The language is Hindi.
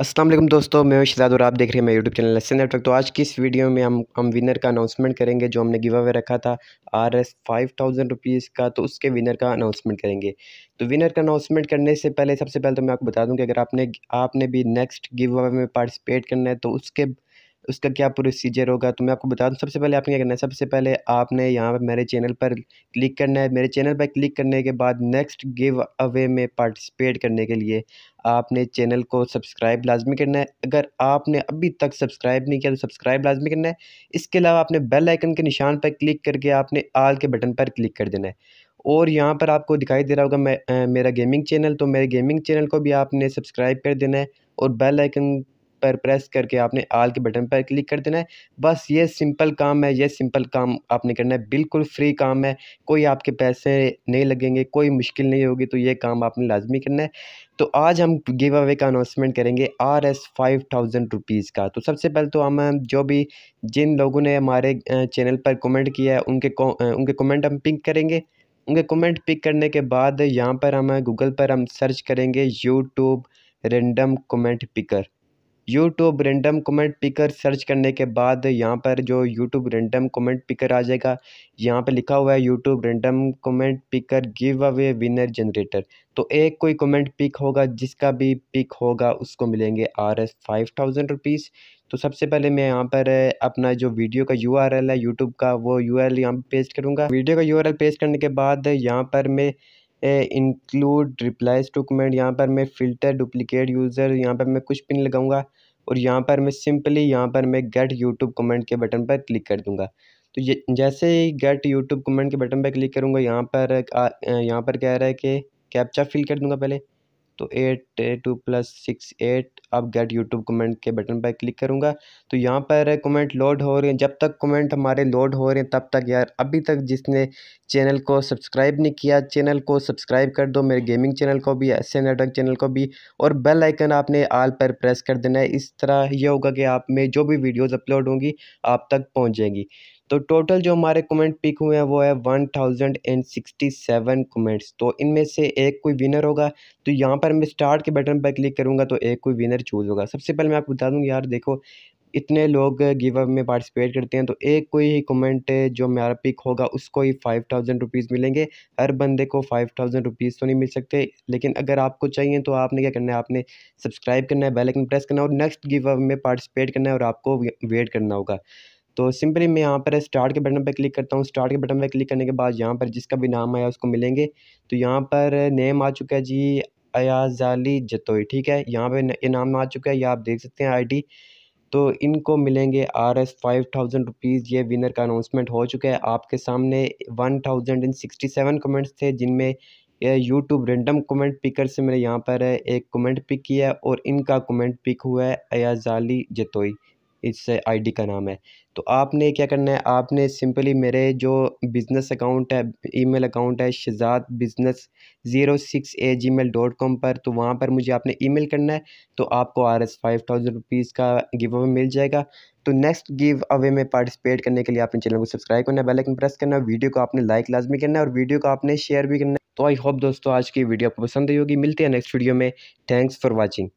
असलम दोस्तों मैं शहजाद और आप देख रहे हैं मेरे यूट्यूब चैनल लसन नेटवर्क तो आज की इस वीडियो में हम हम विनर का अनाउंसमेंट करेंगे जो हमने गिव अवे रखा था R S five thousand rupees का तो उसके विनर का अनाउंसमेंट करेंगे तो विनर का अनाउंसमेंट करने से पहले सबसे पहले तो मैं आपको बता दूं कि अगर आपने आपने भी नेक्स्ट गिव अवे में पार्टिसिपेट करना है तो उसके उसका क्या प्रोसीजर होगा तो मैं आपको बता दूँ तो सबसे पहले आपने क्या करना है सबसे पहले आपने यहाँ पर मेरे चैनल पर क्लिक करना है मेरे चैनल पर क्लिक करने के बाद नेक्स्ट गिव अवे में पार्टिसिपेट करने के लिए आपने चैनल को सब्सक्राइब लाजमी करना है अगर आपने अभी तक सब्सक्राइब नहीं किया तो सब्सक्राइब लाजमी करना है इसके अलावा आपने बेल आइकन के निशान पर क्लिक करके आपने आल के बटन पर क्लिक कर देना है और यहाँ पर आपको दिखाई दे रहा होगा मैं मेरा गेमिंग चैनल तो मेरे गेमिंग चैनल को भी आपने सब्सक्राइब कर देना है और बेल आइकन पर प्रेस करके आपने आल के बटन पर क्लिक कर देना है बस ये सिंपल काम है ये सिंपल काम आपने करना है बिल्कुल फ्री काम है कोई आपके पैसे नहीं लगेंगे कोई मुश्किल नहीं होगी तो ये काम आपने लाजमी करना है तो आज हम गिव अवे का अनाउंसमेंट करेंगे R S five thousand rupees का तो सबसे पहले तो हम जो भी जिन लोगों ने हमारे चैनल पर कमेंट किया है उनके उनके कमेंट हम पिक करेंगे उनके कमेंट पिक करने के बाद यहाँ पर हम गूगल पर हम सर्च करेंगे YouTube random comment picker YouTube random comment picker search करने के बाद यहाँ पर जो यूट्यूब रेंडम कमेंट पिकर आ जाएगा यहाँ पर लिखा हुआ है YouTube random comment picker giveaway winner generator तो एक कोई कमेंट पिक होगा जिसका भी पिक होगा उसको मिलेंगे R S five thousand rupees तो सबसे पहले मैं यहाँ पर अपना जो वीडियो का यू आर एल है यूट्यूब का वो यू आर एल यहाँ पेस्ट करूँगा वीडियो का यू आर एल पेस्ट करने के बाद यहाँ पर मैं इंक्लूड रिप्लाइज डॉक्यूमेंट यहाँ पर मैं फ़िल्टर डुप्लिकेट यूज़र यहाँ पर मैं कुछ भी नहीं लगाऊंगा और यहाँ पर मैं सिंपली यहाँ पर मैं गेट यूट्यूब कमेंट के बटन पर क्लिक कर दूँगा तो ये जैसे ही गेट यूट्यूब कमेंट के बटन पर क्लिक करूँगा यहाँ पर यहाँ पर कह रहा है कि कैप्चा फिल कर दूँगा पहले तो eight two plus six eight अब गेट यूट्यूब कमेंट के बटन पर क्लिक करूँगा तो यहाँ पर कमेंट लोड हो रहे हैं जब तक कमेंट हमारे लोड हो रहे हैं तब तक यार अभी तक जिसने चैनल को सब्सक्राइब नहीं किया चैनल को सब्सक्राइब कर दो मेरे गेमिंग चैनल को भी एस नेटवर्क चैनल को भी और बेल आइकन आपने आल पर प्रेस कर देना है इस तरह यह होगा कि आप में जो भी वीडियोज़ अपलोड होंगी आप तक पहुँच जाएंगी तो टोटल जो हमारे कमेंट पिक हुए हैं वो है one thousand and sixty seven comments तो इनमें से एक कोई विनर होगा तो यहाँ पर मैं स्टार्ट के बटन पर क्लिक करूँगा तो एक कोई विनर चूज़ होगा सबसे पहले मैं आपको बता दूँ यार देखो इतने लोग गिव अप में पार्टिसिपेट करते हैं तो एक कोई ही कमेंट जो मेरा पिक होगा उसको ही फाइव थाउजेंड रुपीज़ मिलेंगे हर बंदे को फाइव थाउजेंड रुपीज़ तो नहीं मिल सकते लेकिन अगर आपको चाहिए तो आपने क्या करना है आपने सब्सक्राइब करना है बेल आइकन प्रेस करना है और नेक्स्ट गिव अप में पार्टिसिपेट करना है और आपको वेट करना होगा तो सिंपली मैं यहाँ पर स्टार्ट के बटन पर क्लिक करता हूँ स्टार्ट के बटन पर क्लिक करने के बाद यहाँ पर जिसका भी नाम आया उसको मिलेंगे तो यहाँ पर नेम आ चुका है जी अयाजाली जतोई ठीक है यहाँ पर ये नाम आ चुका है ये आप देख सकते हैं आईडी तो इनको मिलेंगे R S five thousand rupees ये विनर का अनाउंसमेंट हो चुका है आपके सामने one thousand and sixty seven comments थे जिनमें यूट्यूब रेंडम कमेंट पिकर से मैंने यहाँ पर एक कमेंट पिक किया है और इनका कमेंट पिक हुआ है अयाजाली जतोई इस आईडी का नाम है तो आपने क्या करना है आपने सिंपली मेरे जो बिज़नेस अकाउंट है ईमेल अकाउंट है Shahzad business zero six A gmail dot com पर तो वहाँ पर मुझे आपने ईमेल करना है तो आपको R S five thousand rupees का गिव अवे मिल जाएगा तो नेक्स्ट गिव अवे में पार्टिसिपेट करने के लिए आपने चैनल को सब्सक्राइब करना है बेल आइकन प्रेस करना है वीडियो को आपने लाइक लाजमी करना है और वीडियो को आपने शेयर भी करना है तो आई होप दोस्तों आज की वीडियो आपको पसंद आई होगी मिलते हैं नेक्स्ट वीडियो में थैंक्स फॉर वॉचिंग